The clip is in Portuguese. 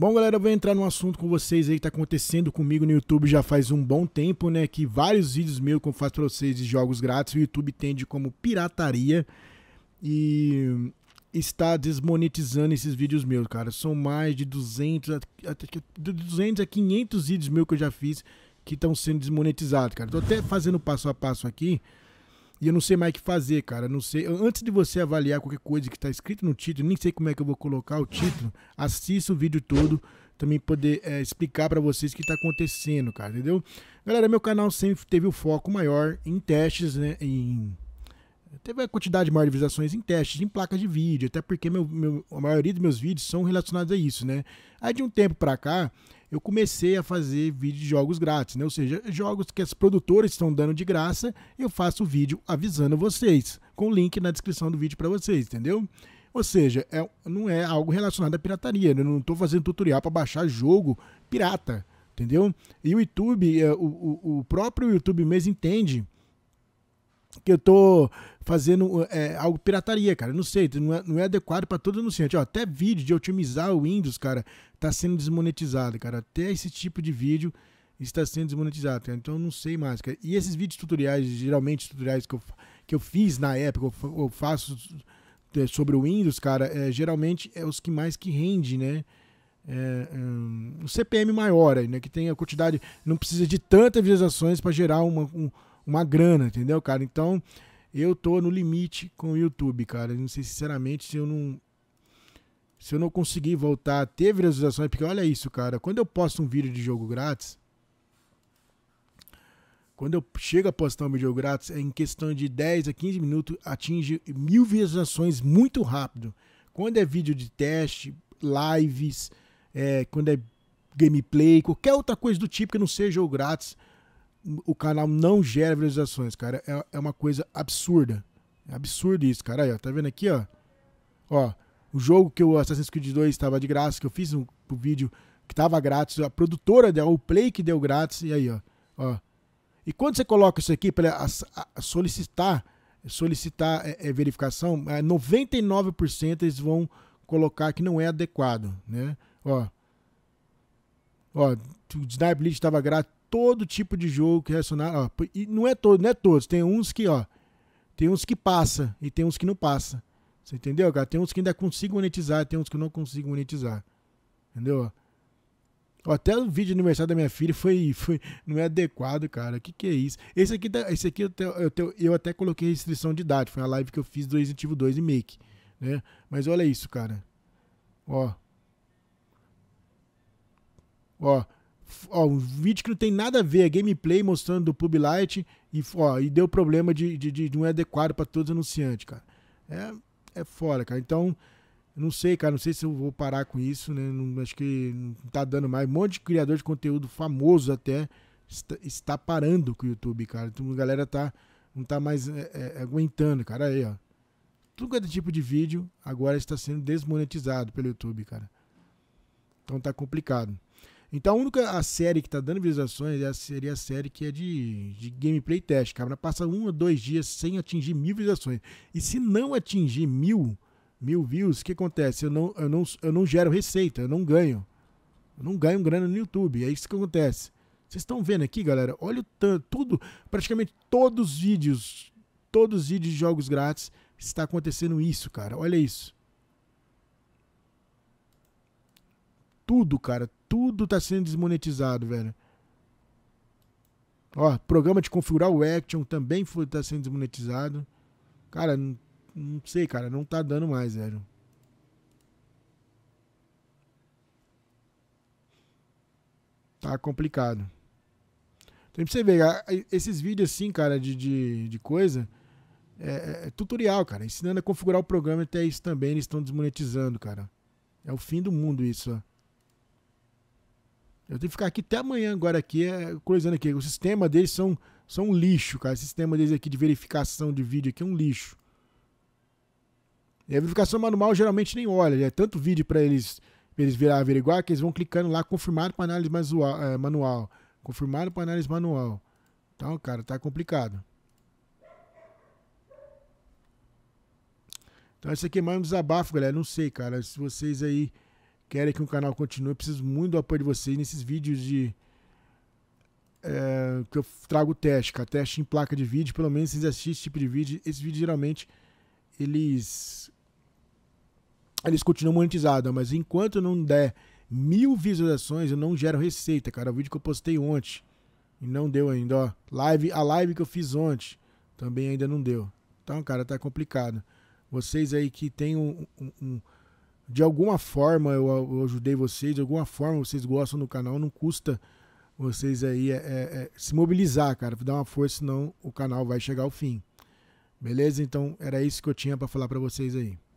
Bom, galera, eu vou entrar num assunto com vocês aí que tá acontecendo comigo no YouTube já faz um bom tempo, né? Que vários vídeos meus que eu faço pra vocês de jogos grátis, o YouTube tende como pirataria e está desmonetizando esses vídeos meus, cara. São mais de 200 a, de 200 a 500 vídeos meus que eu já fiz que estão sendo desmonetizados, cara. Tô até fazendo passo a passo aqui e eu não sei mais o que fazer, cara. Não sei. Antes de você avaliar qualquer coisa que está escrito no título, nem sei como é que eu vou colocar o título. Assista o vídeo todo também poder é, explicar para vocês o que está acontecendo, cara, entendeu? Galera, meu canal sempre teve o um foco maior em testes, né? Em teve a quantidade maior de visualizações em testes, em placas de vídeo, até porque meu, meu, a maioria dos meus vídeos são relacionados a isso, né? Aí de um tempo para cá eu comecei a fazer vídeo de jogos grátis, né? Ou seja, jogos que as produtoras estão dando de graça, eu faço o vídeo avisando vocês, com o link na descrição do vídeo para vocês, entendeu? Ou seja, é, não é algo relacionado à pirataria, né? eu não estou fazendo tutorial para baixar jogo pirata, entendeu? E o YouTube, é, o, o próprio YouTube mesmo entende que eu estou fazendo é, algo pirataria, cara. Não sei, não é, não é adequado para todo anunciante. Ó, até vídeo de otimizar o Windows, cara, tá sendo desmonetizado, cara. Até esse tipo de vídeo está sendo desmonetizado, cara. Então não sei mais, cara. E esses vídeos tutoriais, geralmente tutoriais que eu, que eu fiz na época, ou faço é, sobre o Windows, cara, é, geralmente é os que mais que rende, né? É, hum, um, um CPM maior, né? Que tem a quantidade, não precisa de tantas visualizações para gerar uma, um, uma grana, entendeu, cara? Então, eu tô no limite com o YouTube, cara. não sei, sinceramente, se eu não. Se eu não conseguir voltar a ter visualizações, porque olha isso, cara. Quando eu posto um vídeo de jogo grátis. Quando eu chego a postar um vídeo grátis, é em questão de 10 a 15 minutos, atinge mil visualizações muito rápido. Quando é vídeo de teste, lives, é, quando é gameplay, qualquer outra coisa do tipo que não seja jogo grátis, o canal não gera visualizações, cara. É, é uma coisa absurda. É absurdo isso, cara. Aí, ó, tá vendo aqui, ó? Ó, o jogo que o Assassin's Creed 2 estava de graça, que eu fiz um, um vídeo que estava grátis, a produtora deu, o Play que deu grátis, e aí, ó. ó. E quando você coloca isso aqui para solicitar, solicitar é, é, verificação, é, 99% eles vão colocar que não é adequado, né? Ó, ó, o Sniper Elite estava grátis todo tipo de jogo que relacionado. Ó, e não é todo, não é todos. Tem uns que, ó. Tem uns que passa e tem uns que não passa. Você entendeu, cara? Tem uns que ainda consigo monetizar, tem uns que não consigo monetizar. Entendeu? Ó, até o vídeo de aniversário da minha filha foi, foi não é adequado, cara. O que, que é isso? Esse aqui, tá, esse aqui eu, eu, eu até coloquei restrição de idade. Foi a live que eu fiz do Resident Evil 2 e Make. Né? Mas olha isso, cara. Ó. Ó ó, um vídeo que não tem nada a ver, é gameplay mostrando do Pub Light e, ó, e deu problema de, de, de não é adequado para todos os anunciantes, cara. É, é fora, cara. Então, não sei, cara, não sei se eu vou parar com isso, né? Não, acho que não tá dando mais. Um monte de criador de conteúdo famoso até está, está parando com o YouTube, cara. Então, a galera tá, não tá mais é, é, aguentando, cara. Aí, ó. Tudo quanto é tipo de vídeo agora está sendo desmonetizado pelo YouTube, cara. Então tá complicado. Então a única a série que está dando visualizações é seria a série que é de, de gameplay teste. Cara, passa um ou dois dias sem atingir mil visualizações. E se não atingir mil, mil views, o que acontece? Eu não, eu, não, eu não gero receita, eu não ganho. Eu não ganho grana no YouTube. É isso que acontece. Vocês estão vendo aqui, galera? Olha o tanto, tudo, praticamente todos os vídeos, todos os vídeos de jogos grátis está acontecendo isso, cara. Olha isso. Tudo, cara. Tudo tá sendo desmonetizado, velho. Ó, programa de configurar o Action também foi, tá sendo desmonetizado. Cara, não, não sei, cara. Não tá dando mais, velho. Tá complicado. tem pra você ver, esses vídeos assim, cara, de, de, de coisa, é, é, é, tutorial, cara, ensinando a configurar o programa até isso também, eles estão desmonetizando, cara. É o fim do mundo isso, ó. Eu tenho que ficar aqui até amanhã agora aqui, é, coisando aqui. O sistema deles são, são um lixo, cara. O sistema deles aqui de verificação de vídeo aqui é um lixo. E a verificação manual geralmente nem olha. É tanto vídeo para eles eles virar averiguar que eles vão clicando lá confirmado para análise manual. É, confirmado para análise manual. Então, cara, tá complicado. Então, esse aqui é mais um desabafo, galera. Não sei, cara, se vocês aí querem que o canal continue, eu preciso muito do apoio de vocês nesses vídeos de. É, que eu trago teste, cara, teste em placa de vídeo, pelo menos vocês assistem esse tipo de vídeo. Esses vídeos geralmente eles. Eles continuam monetizados, mas enquanto não der mil visualizações, eu não gero receita, cara. O vídeo que eu postei ontem e não deu ainda, ó. Live, a live que eu fiz ontem também ainda não deu. Então, cara, tá complicado. Vocês aí que tem um, um, um de alguma forma eu, eu, ajudei vocês, de alguma forma vocês gostam do canal, não custa vocês aí é, é, é, se mobilizar, cara, dar uma força, senão o canal vai chegar ao fim. Beleza? Então era isso que eu tinha para falar para vocês aí.